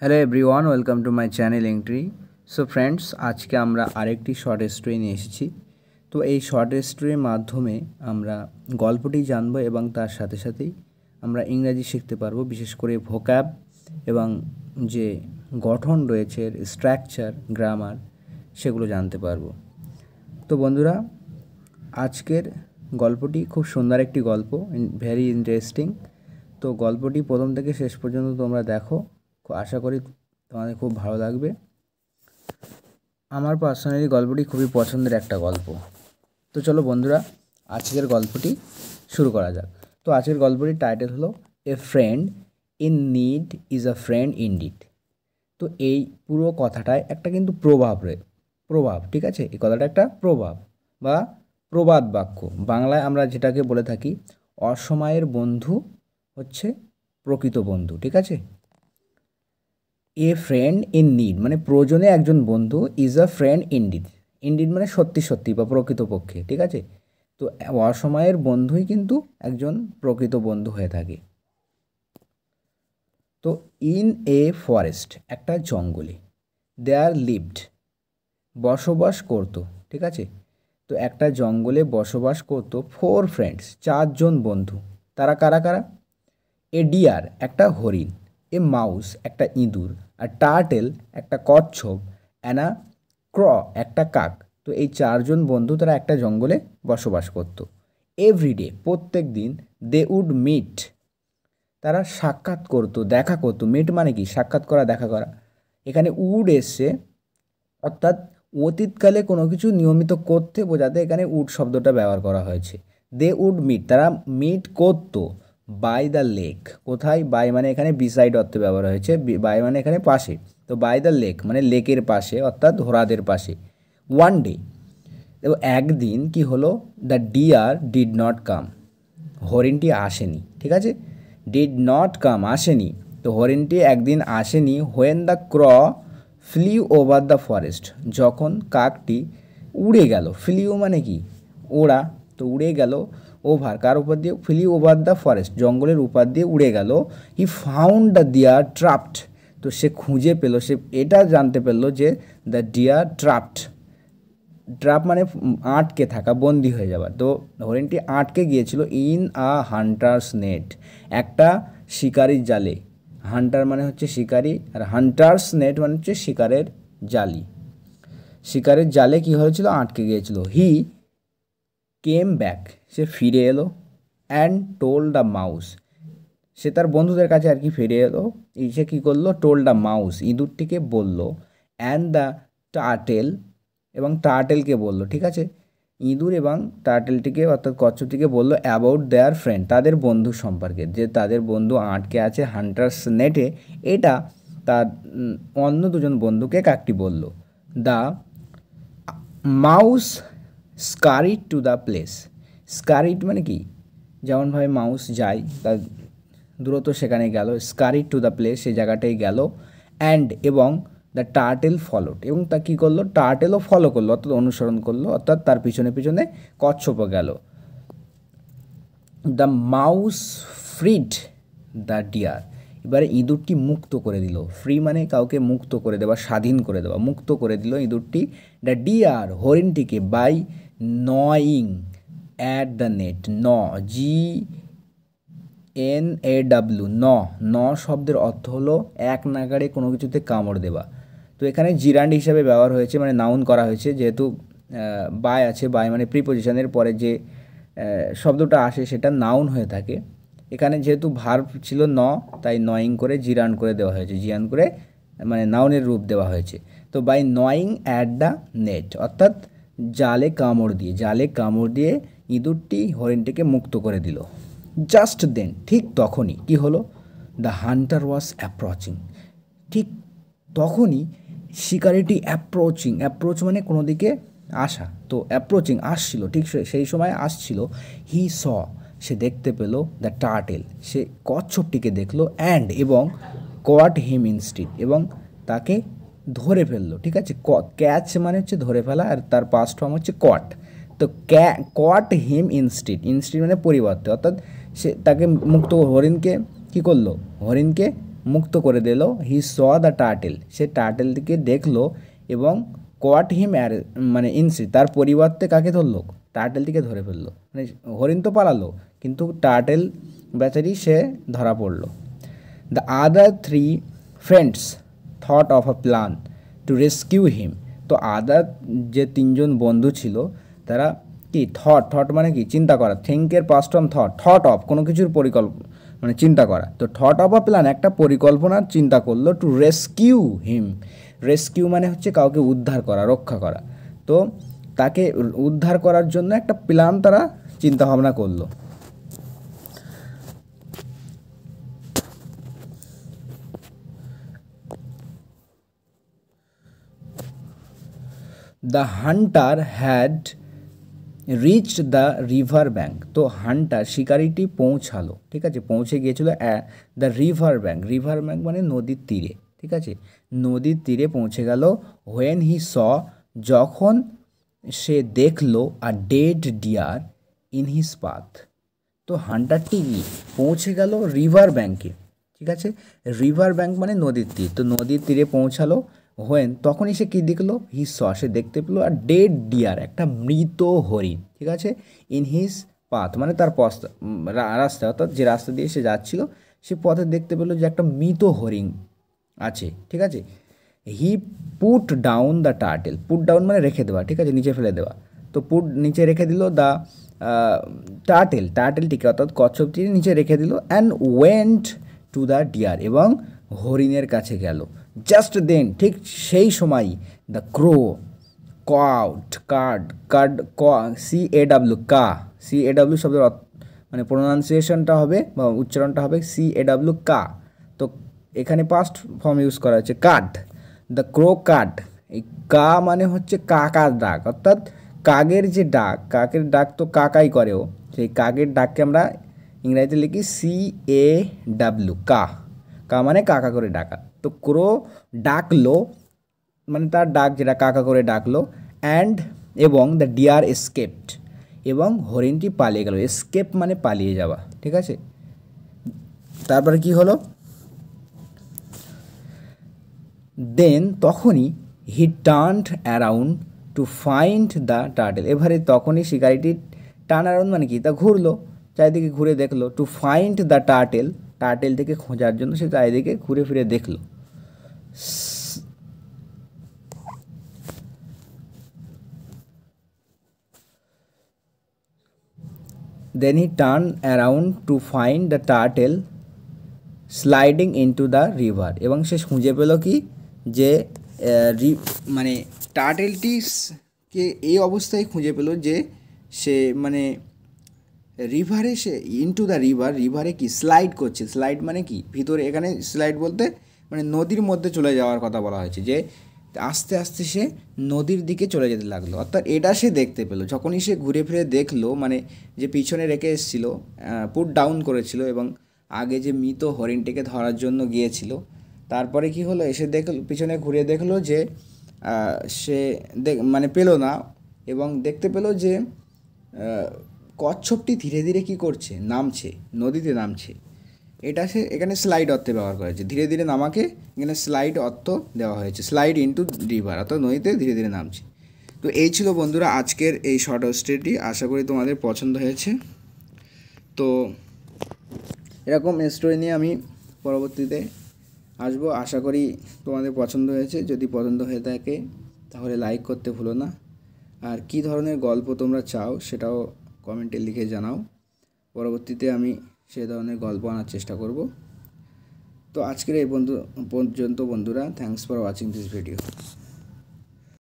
hello everyone welcome to my channel entry so friends আজকে আমরা আরেকটি শর্ট স্টোরি নিয়ে এসেছি তো এই শর্ট স্টোরির মাধ্যমে আমরা গল্পটি জানবো এবং তার সাথে সাথেই আমরা ইংরাজি শিখতে পারবো বিশেষ করে ভোক্যাব এবং যে গঠন রয়েছে স্ট্রাকচার গ্রামার সেগুলো জানতে পারবো তো বন্ধুরা আজকের গল্পটি খুব সুন্দর একটি গল্প ভেরি ইন্টারেস্টিং তো গল্পটি প্রথম থেকে শেষ পর্যন্ত তোমরা দেখো আশা করি তোমাদের খুব ভালো লাগবে আমার পার্সোনালি গল্পটি খুবই পছন্দের একটা গল্প তো চলো বন্ধুরা আজকের গল্পটি শুরু করা যাক তো আজকের গল্পটির টাইটেল হলো a friend in need is a friend indeed তো এই পুরো কথাটায় একটা কিন্তু প্রভাব রে প্রভাব ঠিক আছে এই কথাটা একটা প্রভাব বা প্রবাদ বাক্য বাংলায় আমরা যেটাকে বলে থাকি অসময়ের বন্ধু হচ্ছে প্রকৃত বন্ধু ঠিক আছে এ ফ্রেন্ড ইন নিড মানে প্রয়োজনে একজন বন্ধু is a friend indeed indeed মানে সত্যি সত্যি বা প্রকৃতপক্ষে ঠিক আছে তো অসময়ের বন্ধুই কিন্তু একজন প্রকৃত বন্ধু হয়ে থাকে তো ইন এ ফরেস্ট একটা জঙ্গলে দেয়ার লিভড বসবাস করত ঠিক আছে তো একটা জঙ্গলে বসবাস করত ফোর ফ্রেন্ডস চারজন বন্ধু তারা কারা কারা এ ডিয়ার একটা হরিণ এ মাউস একটা ইঁদুর আর টার্টেল একটা কচ্ছপ অ্যানা ক্র একটা কাক তো এই চারজন বন্ধু তারা একটা জঙ্গলে বসবাস করত এভরিডে প্রত্যেক দিন দে উড মিট তারা সাক্ষাৎ করতো দেখা করতো মিট মানে কি সাক্ষাৎ করা দেখা করা এখানে উড এসছে অর্থাৎ অতীতকালে কোনো কিছু নিয়মিত করতে বোঝাতে এখানে উড শব্দটা ব্যবহার করা হয়েছে দে উড মিট তারা মিট করতো বাই দ্য লেক কোথায় বাই মানে এখানে বিসাইড অর্থে ব্যবহার হয়েছে বাই মানে এখানে পাশে তো বাই দ্য লেক মানে লেকের পাশে অর্থাৎ হ্রদের পাশে ওয়ান ডে দেখো একদিন কি হলো the deer did not come হরিণটি আসেনি ঠিক আছে ডিড নট কাম আসেনি তো হরিণটি একদিন আসেনি when the crow flew over the forest যখন কাকটি উড়ে গেল ফ্লিও মানে কি ওড়া তো উড়ে গেল ওভার কার উপর দিয়ে ফিলি ওভার দ্য ফরেস্ট জঙ্গলের উপর দিয়ে উড়ে গেল he found the deer trapped তো সে খুঁজে পেল সে এটা জানতে পারলো যে দ্য ডিয়ার ট্রাপড ট্রাপ মানে আটকে থাকা বন্দি হয়ে যাওয়া তো হরিণটি আটকে গিয়েছিল ইন আ হান্টার্স নেট একটা শিকারির জালে হান্টার মানে হচ্ছে শিকারি আর হান্টার্স নেট মানে হচ্ছে শিকারের জালি শিকারের জালে কি হয়েছিল আটকে গিয়েছিল হি কেম ব্যাক সে ফিরে এলো অ্যান্ড টোল দ্য মাউস সে তার বন্ধুদের কাছে আর কি ফিরে এলো এই সে কী করলো টোল দ্য মাউস ইঁদুরটিকে বলল অ্যান্ড দ্য টাটেল এবং টার্টেলকে বলল ঠিক আছে ইঁদুর এবং টার্টেলটিকে অর্থাৎ কচ্ছপটিকে বলল অ্যাবাউট দেয়ার ফ্রেন্ড তাদের বন্ধু সম্পর্কে যে তাদের বন্ধু আটকে আছে হান্টার্স নেটে এটা তার অন্য দুজন বন্ধুকে কাকটি বলল the mouse scurried to the place scurried মানে কি যেমনভাবে মাউস যায় তার দ্রুত সেখানে গেল স্কারিড টু দ্য প্লেস সেই জায়গাটাই গেল অ্যান্ড এবং দ্য টার্টেল ফলোড এবং তা কী করলো টার্টেলও ফলো করলো অর্থাৎ অনুসরণ করলো অর্থাৎ তার পিছনে পিছনে কচ্ছপও গেল the mouse freed the deer এবারে ইঁদুরটি মুক্ত করে দিল ফ্রি মানে কাউকে মুক্ত করে দেওয়া স্বাধীন করে দেওয়া মুক্ত করে দিল ইঁদুরটি দ্য ডিয়ার হরিণটিকে বাই নয়িং at the net N G N A W ন ন শব্দের অর্থ হলো এক নাগাড়ে কোনো কিছুতে কামড় দেওয়া তো এখানে জিরান্ড হিসাবে ব্যবহার হয়েছে মানে নাউন করা হয়েছে যেহেতু বাই আছে বাই মানে প্রিপোজিশনের পরে যে শব্দটা আসে সেটা নাউন হয়ে থাকে এখানে যেহেতু ভার্ব ছিল ন তাই নয়িং করে জিরান করে দেওয়া হয়েছে জিরান করে মানে নাউনের রূপ দেওয়া হয়েছে তো বাই নয়িং অ্যাট দ্য নেট অর্থাৎ জালে কামড় দিয়ে জালে কামড় দিয়ে ইঁদুরটি হরিণটিকে মুক্ত করে দিল জাস্ট দেন ঠিক তখনই কি হলো দ্য হান্টার ওয়াজ অ্যাপ্রোচিং ঠিক তখনই শিকারিটি অ্যাপ্রোচিং অ্যাপ্রোচ মানে কোনো দিকে আসা তো অ্যাপ্রোচিং আসছিল ঠিক সেই সময় আসছিল হি স সে দেখতে পেল দ্য টার্টেল সে কচ্ছপটিকে দেখলো অ্যান্ড এবং কোয়াট হিম ইনস্টিট এবং তাকে ধরে ফেললো ঠিক আছে ক্যাচ মানে হচ্ছে ধরে ফেলা আর তার পাস্ট ফর্ম হচ্ছে কট তো ক্যা কট হিম ইনস্টিট ইনস্টিট মানে পরিবর্তে অর্থাৎ সে তাকে মুক্ত হরিণকে কি করলো হরিণকে মুক্ত করে দিল হি স দ্য টার্টেল সে টার্টেলটিকে দেখলো এবং কট হিম অ্যার মানে ইনস্টিট তার পরিবর্তে কাকে ধরলো টার্টেলটিকে ধরে ফেললো মানে হরিণ তো পালালো কিন্তু টার্টেল বেচারি সে ধরা পড়লো the other three friends thought of a plan to rescue him তো আদার যে তিনজন বন্ধু ছিল তারা কি থট থট মানে কি চিন্তা করা থিঙ্কের পাস্ট থট থট অফ কোনো কিছুর পরিকল্পনা মানে চিন্তা করা তো থট অফ আ প্ল্যান একটা পরিকল্পনা চিন্তা করলো টু রেস্কিউ হিম রেস্কিউ মানে হচ্ছে কাউকে উদ্ধার করা রক্ষা করা তো তাকে উদ্ধার করার জন্য একটা প্ল্যান তারা চিন্তা ভাবনা করলো the hunter had reached the river bank তো হান্টার শিকারিটি পৌঁছালো ঠিক আছে পৌঁছে গিয়েছিল the river bank river bank মানে নদীর তীরে ঠিক আছে নদীর তীরে পৌঁছে গেল হোয়েন হি স যখন সে দেখলো a dead deer in his path তো হান্টারটি পৌঁছে গেল রিভার ব্যাঙ্কে ঠিক আছে রিভার ব্যাঙ্ক মানে নদীর তীর তো নদীর তীরে পৌঁছালো হোয়েন তখনই সে কী দেখলো হি স সে দেখতে পেলো আর ডেড ডিয়ার একটা মৃত হরিণ ঠিক আছে ইন হিস পাথ মানে তার পথ রাস্তা অর্থাৎ যে রাস্তা দিয়ে সে যাচ্ছিল সে পথে দেখতে পেলো যে একটা মৃত হরিণ আছে ঠিক আছে he put down the turtle put down মানে রেখে দেওয়া ঠিক আছে নিচে ফেলে দেওয়া তো পুট নিচে রেখে দিল দ্য টার্টেল টার্টেলটিকে অর্থাৎ কচ্ছপটি নিচে রেখে দিল and went to the deer এবং হরিণের কাছে গেল জাস্ট দেন ঠিক সেই সময় the crow cawed cawed cawed caw C A W caw C A W শব্দের মানে প্রোনাউন্সিয়েশনটা হবে বা উচ্চারণটা হবে সি এ ডাব্লু কা তো এখানে পাস্ট ফর্ম ইউজ করা হচ্ছে কাড দ্য ক্রো কাড এই কা মানে হচ্ছে কাকার ডাক অর্থাৎ কাকের যে ডাক কাকের ডাক তো কাকাই করেও সেই কাকের ডাককে আমরা ইংরাজিতে লিখি সি এ ডাব্লু কা কা মানে কাকা করে ডাকা তো ক্রো ডাকলো মানে তার ডাক যেটা কাকা করে ডাকলো অ্যান্ড এবং দ্য ডিয়ার এসকেপড এবং হরিণটি পালিয়ে গেল এসকেপ মানে পালিয়ে যাওয়া ঠিক আছে তারপরে কি হলো দেন তখনই he turned around to find the turtle এবারে তখনই শিকারিটি টার্ন অ্যারাউন্ড মানে কি তা ঘুরলো চারিদিকে ঘুরে দেখলো to find the turtle turtle থেকে খোঁজার জন্য সে চারিদিকে ঘুরে ফিরে দেখলো Then he turned around to find the turtle sliding into the river এবং সে খুঁজে পেল কি যে মানে টার্টেলটি এই অবস্থায় খুঁজে পেল যে সে মানে রিভারে সে ইন্টু দ্য রিভার রিভারে কি স্লাইড করছে স্লাইড মানে কি ভিতরে এখানে স্লাইড বলতে মানে নদীর মধ্যে চলে যাওয়ার কথা বলা হয়েছে যে আস্তে আস্তে সে নদীর দিকে চলে যেতে লাগলো অর্থাৎ এটা সে দেখতে পেলো যখনই সে ঘুরে ফিরে দেখলো মানে যে পিছনে রেখে এসেছিল পুট ডাউন করেছিল এবং আগে যে মৃত হরিণটিকে ধরার জন্য গিয়েছিল তারপরে কি হলো এসে দেখল পিছনে ঘুরে দেখলো যে সে মানে পেলো না এবং দেখতে পেলো যে কচ্ছপটি ধীরে ধীরে কি করছে নামছে নদীতে নামছে এটা সে এখানে স্লাইড অর্থে ব্যবহার করা হয়েছে ধীরে ধীরে নামাকে এখানে স্লাইড অর্থ দেওয়া হয়েছে স্লাইড ইন্টু রিভার অর্থাৎ নদীতে ধীরে ধীরে নামছে তো এই ছিল বন্ধুরা আজকের এই শর্ট স্টোরিটি আশা করি তোমাদের পছন্দ হয়েছে তো এরকম স্টোরি নিয়ে আমি পরবর্তীতে আসবো আশা করি তোমাদের পছন্দ হয়েছে যদি পছন্দ হয়ে থাকে তাহলে লাইক করতে ভুলো না আর কি ধরনের গল্প তোমরা চাও সেটাও কমেন্টে লিখে জানাও পরবর্তীতে আমি সে ধরনের গল্প আনার চেষ্টা করব তো আজকের এই বন্ধু পর্যন্ত বন্ধুরা thanks for watching this video